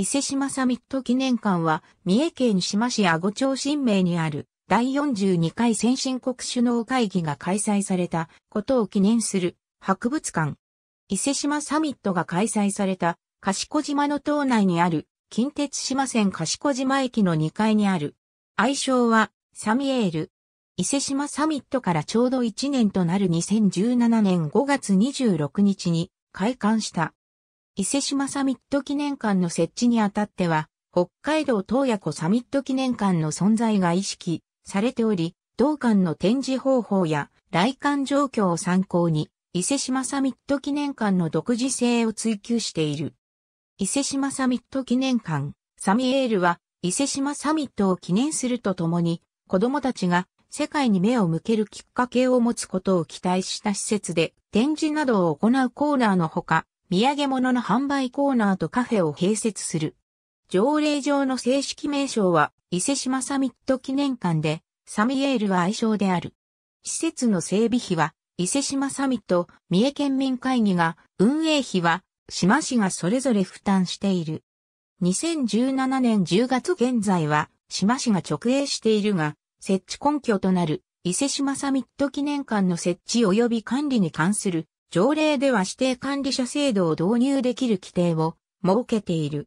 伊勢志摩サミット記念館は、三重県志摩市阿護町新名にある、第42回先進国首脳会議が開催されたことを記念する博物館。伊勢志摩サミットが開催された、賢島の島内にある、近鉄島線賢島駅の2階にある。愛称は、サミエール。伊勢志摩サミットからちょうど1年となる2017年5月26日に開館した。伊勢志摩サミット記念館の設置にあたっては、北海道洞爺湖サミット記念館の存在が意識されており、同館の展示方法や来館状況を参考に、伊勢志摩サミット記念館の独自性を追求している。伊勢志摩サミット記念館、サミエールは、伊勢志摩サミットを記念するとともに、子供たちが世界に目を向けるきっかけを持つことを期待した施設で、展示などを行うコーナーのほか、土産物の販売コーナーとカフェを併設する。条例上の正式名称は伊勢島サミット記念館で、サミエールは愛称である。施設の整備費は伊勢島サミット、三重県民会議が、運営費は島市がそれぞれ負担している。2017年10月現在は島市が直営しているが、設置根拠となる伊勢島サミット記念館の設置及び管理に関する条例では指定管理者制度を導入できる規定を設けている。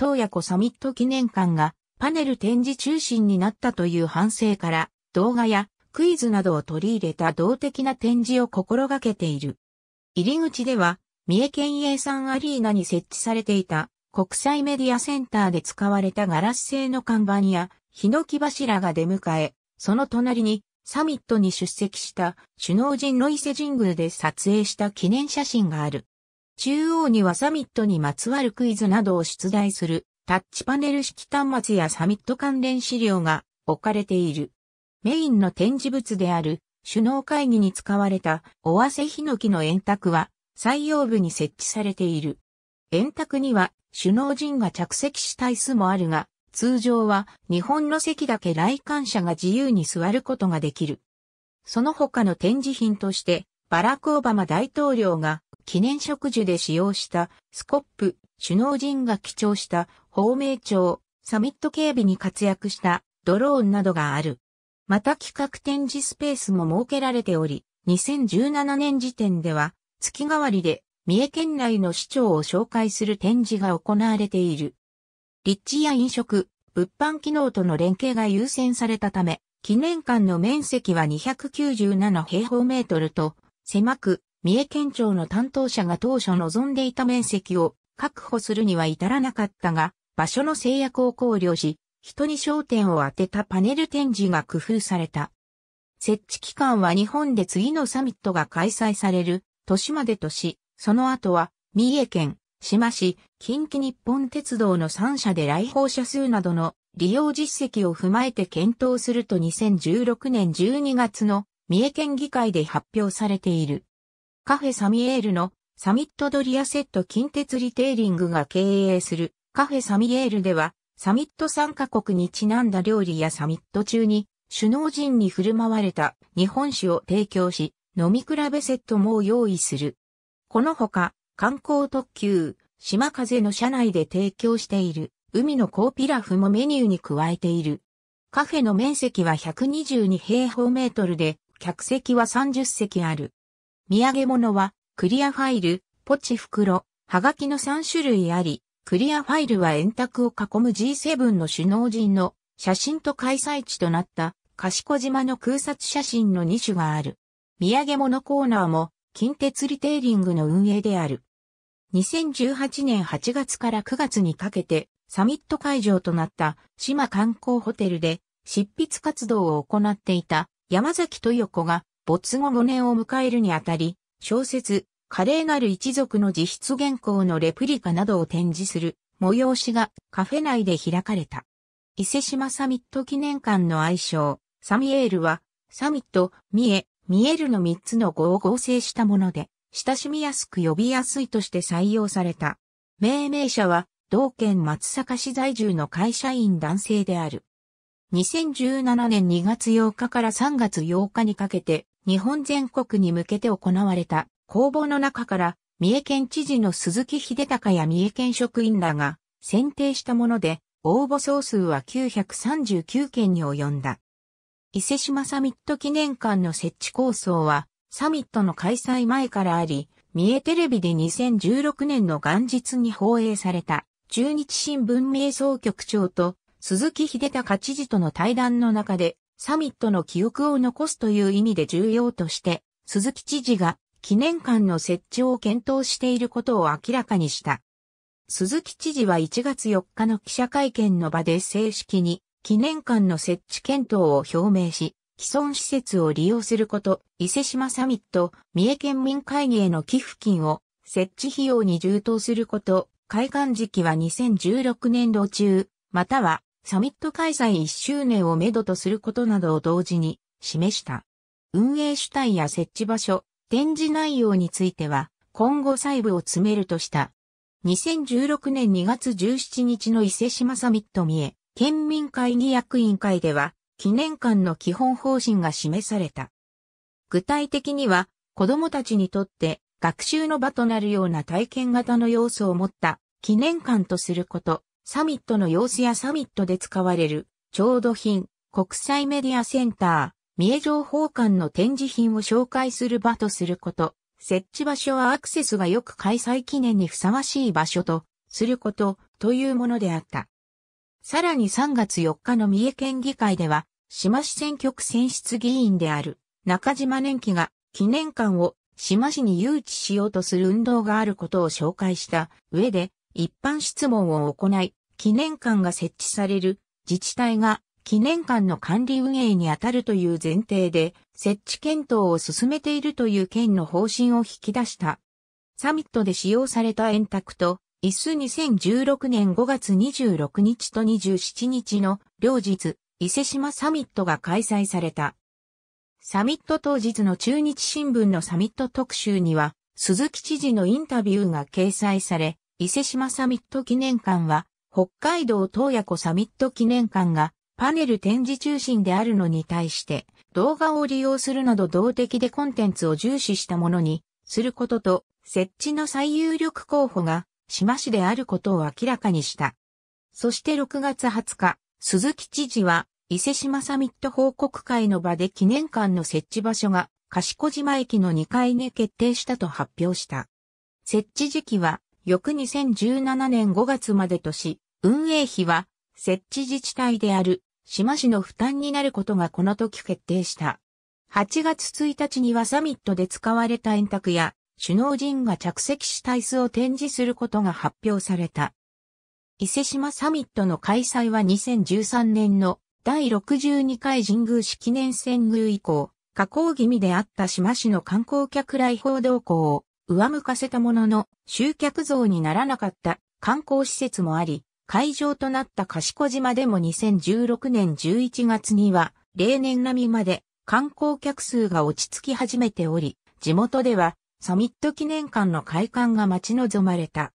東野湖サミット記念館がパネル展示中心になったという反省から動画やクイズなどを取り入れた動的な展示を心がけている。入り口では三重県営産アリーナに設置されていた国際メディアセンターで使われたガラス製の看板やヒノキ柱が出迎え、その隣にサミットに出席した首脳陣の伊勢神宮で撮影した記念写真がある。中央にはサミットにまつわるクイズなどを出題するタッチパネル式端末やサミット関連資料が置かれている。メインの展示物である首脳会議に使われた尾鷲ヒノキの円卓は採用部に設置されている。円卓には首脳陣が着席した椅子もあるが、通常は日本の席だけ来館者が自由に座ることができる。その他の展示品として、バラク・オバマ大統領が記念植樹で使用したスコップ、首脳陣が記帳した芳名帳、サミット警備に活躍したドローンなどがある。また企画展示スペースも設けられており、2017年時点では月替わりで三重県内の市長を紹介する展示が行われている。立地や飲食、物販機能との連携が優先されたため、記念館の面積は297平方メートルと、狭く、三重県庁の担当者が当初望んでいた面積を確保するには至らなかったが、場所の制約を考慮し、人に焦点を当てたパネル展示が工夫された。設置期間は日本で次のサミットが開催される、年までとし、その後は、三重県、島市、近畿日本鉄道の3社で来訪者数などの利用実績を踏まえて検討すると2016年12月の三重県議会で発表されている。カフェサミエールのサミットドリアセット近鉄リテイリングが経営するカフェサミエールではサミット参加国にちなんだ料理やサミット中に首脳陣に振る舞われた日本酒を提供し飲み比べセットも用意する。このほか観光特急、島風の車内で提供している、海のコーピラフもメニューに加えている。カフェの面積は122平方メートルで、客席は30席ある。土産物は、クリアファイル、ポチ袋、はがきの3種類あり、クリアファイルは円卓を囲む G7 の首脳陣の写真と開催地となった、賢島の空撮写真の2種がある。土産物コーナーも、近鉄リテイリングの運営である。2018年8月から9月にかけてサミット会場となった島観光ホテルで執筆活動を行っていた山崎豊子が没後5年を迎えるにあたり、小説、華麗なる一族の自筆原稿のレプリカなどを展示する催しがカフェ内で開かれた。伊勢島サミット記念館の愛称、サミエールは、サミット、ミエ、見えるの3つの語を合成したもので、親しみやすく呼びやすいとして採用された。命名者は、同県松阪市在住の会社員男性である。2017年2月8日から3月8日にかけて、日本全国に向けて行われた公募の中から、三重県知事の鈴木秀隆や三重県職員らが選定したもので、応募総数は939件に及んだ。伊勢島サミット記念館の設置構想は、サミットの開催前からあり、三重テレビで2016年の元日に放映された、中日新聞名総局長と鈴木秀隆知事との対談の中で、サミットの記憶を残すという意味で重要として、鈴木知事が記念館の設置を検討していることを明らかにした。鈴木知事は1月4日の記者会見の場で正式に記念館の設置検討を表明し、既存施設を利用すること、伊勢島サミット、三重県民会議への寄付金を設置費用に充当すること、開館時期は2016年度中、またはサミット開催1周年をめどとすることなどを同時に示した。運営主体や設置場所、展示内容については、今後細部を詰めるとした。2016年2月17日の伊勢島サミット三重県民会議役員会では、記念館の基本方針が示された。具体的には、子供たちにとって学習の場となるような体験型の要素を持った記念館とすること、サミットの様子やサミットで使われる調度品、国際メディアセンター、三重情報館の展示品を紹介する場とすること、設置場所はアクセスがよく開催記念にふさわしい場所とすることというものであった。さらに3月4日の三重県議会では、志摩市選挙区選出議員である中島年季が記念館を志摩市に誘致しようとする運動があることを紹介した上で一般質問を行い、記念館が設置される自治体が記念館の管理運営にあたるという前提で設置検討を進めているという県の方針を引き出した。サミットで使用された円卓と椅子2016年5月26日と27日の両日伊勢島サミットが開催された。サミット当日の中日新聞のサミット特集には、鈴木知事のインタビューが掲載され、伊勢島サミット記念館は、北海道東爺湖サミット記念館がパネル展示中心であるのに対して、動画を利用するなど動的でコンテンツを重視したものにすることと、設置の最有力候補が、島市であることを明らかにした。そして6月20日、鈴木知事は、伊勢島サミット報告会の場で記念館の設置場所が、賢島駅の2階に決定したと発表した。設置時期は、翌2017年5月までとし、運営費は、設置自治体である、島市の負担になることがこの時決定した。8月1日にはサミットで使われた円卓や、首脳陣が着席した椅子を展示することが発表された。伊勢島サミットの開催は2013年の第62回神宮式年遷宮以降、加工気味であった島市の観光客来訪動向を上向かせたものの集客増にならなかった観光施設もあり、会場となった賢島でも2016年11月には例年並みまで観光客数が落ち着き始めており、地元ではサミット記念館の開館が待ち望まれた。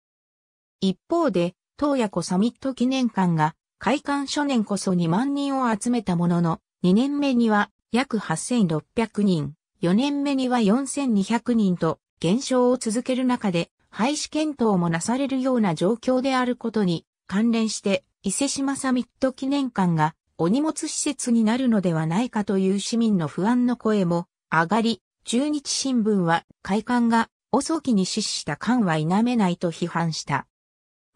一方で、洞爺湖サミット記念館が開館初年こそ2万人を集めたものの、2年目には約8600人、4年目には4200人と減少を続ける中で廃止検討もなされるような状況であることに関連して伊勢島サミット記念館がお荷物施設になるのではないかという市民の不安の声も上がり、中日新聞は開館が遅きに死した感は否めないと批判した。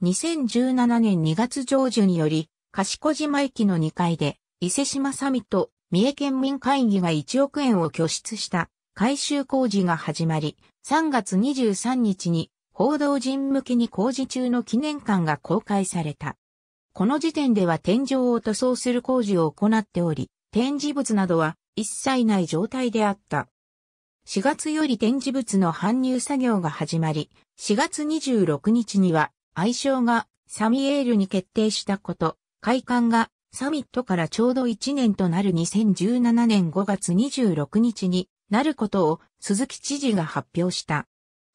2017年2月上旬より、賢島駅の2階で、伊勢島サミット、三重県民会議が1億円を拠出した改修工事が始まり、3月23日に報道陣向けに工事中の記念館が公開された。この時点では天井を塗装する工事を行っており、展示物などは一切ない状態であった。4月より展示物の搬入作業が始まり、4月26日には愛称がサミエールに決定したこと、会館がサミットからちょうど1年となる2017年5月26日になることを鈴木知事が発表した。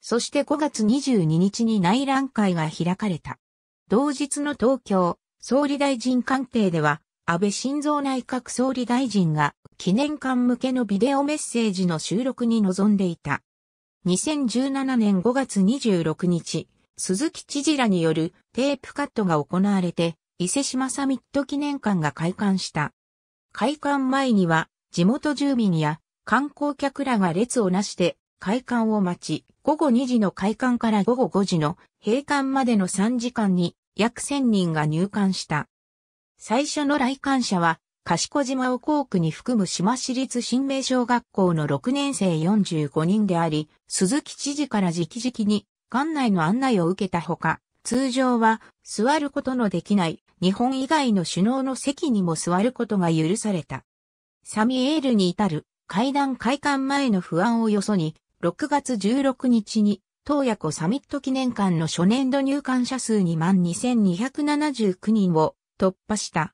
そして5月22日に内覧会が開かれた。同日の東京総理大臣官邸では安倍晋三内閣総理大臣が記念館向けのビデオメッセージの収録に臨んでいた。2017年5月26日、鈴木知事らによるテープカットが行われて、伊勢島サミット記念館が開館した。開館前には、地元住民や観光客らが列をなして開館を待ち、午後2時の開館から午後5時の閉館までの3時間に約1000人が入館した。最初の来館者は、賢島を校区に含む島市立新名小学校の6年生45人であり、鈴木知事から直々に館内の案内を受けたほか、通常は座ることのできない日本以外の首脳の席にも座ることが許された。サミエールに至る会談開館前の不安をよそに、6月16日に東爺湖サミット記念館の初年度入館者数2万2279人を突破した。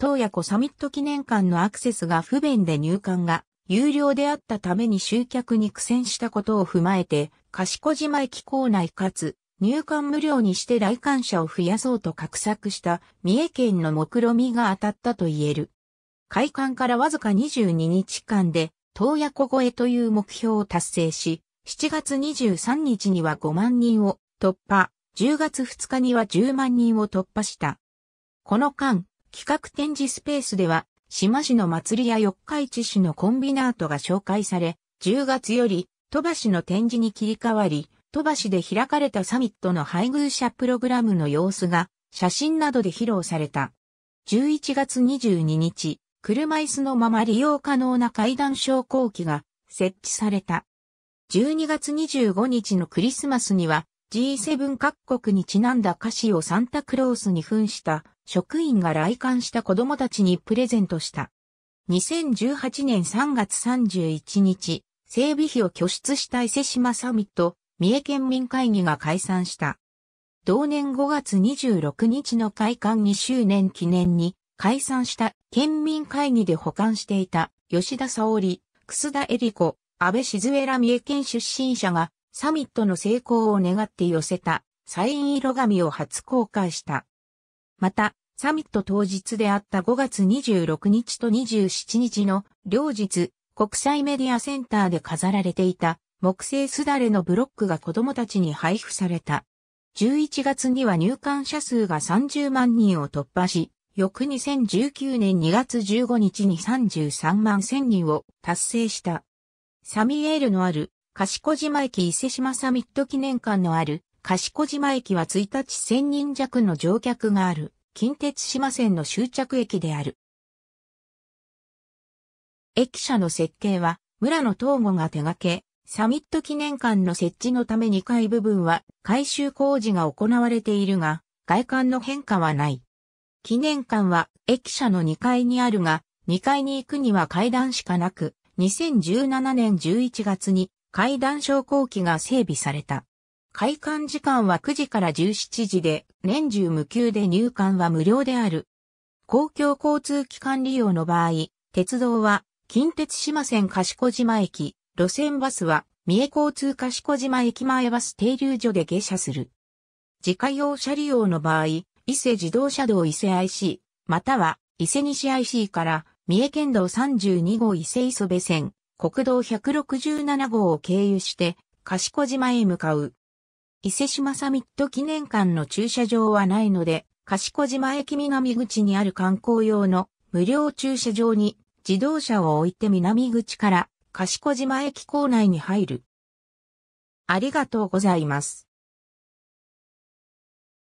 東爺湖サミット記念館のアクセスが不便で入館が有料であったために集客に苦戦したことを踏まえて、賢島駅構内かつ入館無料にして来館者を増やそうと画策した三重県の目論見が当たったと言える。開館からわずか22日間で、東爺小越えという目標を達成し、7月23日には5万人を突破、10月2日には10万人を突破した。この間、企画展示スペースでは島市の祭りや四日市市のコンビナートが紹介され、10月より、戸橋市の展示に切り替わり、戸橋市で開かれたサミットの配偶者プログラムの様子が、写真などで披露された。11月22日、車椅子のまま利用可能な階段昇降機が設置された。12月25日のクリスマスには G7 各国にちなんだ歌詞をサンタクロースに扮した職員が来館した子供たちにプレゼントした。2018年3月31日、整備費を拠出した伊勢島サミット、三重県民会議が解散した。同年5月26日の開館2周年記念に解散した県民会議で保管していた吉田沙織、楠田恵里子、安倍静江ら三重県出身者がサミットの成功を願って寄せたサイン色紙を初公開した。また、サミット当日であった5月26日と27日の両日、国際メディアセンターで飾られていた木製すだれのブロックが子供たちに配布された。11月には入館者数が30万人を突破し、翌2019年2月15日に33万1000人を達成した。サミエールのある、賢島駅伊勢島サミット記念館のある賢島駅は1日1000人弱の乗客がある、近鉄島線の終着駅である。駅舎の設計は、村野東吾が手掛け、サミット記念館の設置のため2階部分は改修工事が行われているが、外観の変化はない。記念館は駅舎の2階にあるが、2階に行くには階段しかなく、2017年11月に階段昇降機が整備された。開館時間は9時から17時で、年中無休で入館は無料である。公共交通機関利用の場合、鉄道は、近鉄島線賢島駅、路線バスは、三重交通賢島駅前バス停留所で下車する。自家用車利用の場合、伊勢自動車道伊勢 IC、または伊勢西 IC から三重県道32号伊勢磯部線、国道167号を経由して、賢島へ向かう。伊勢島サミット記念館の駐車場はないので、賢島駅南口にある観光用の無料駐車場に自動車を置いて南口から賢島駅構内に入る。ありがとうございます。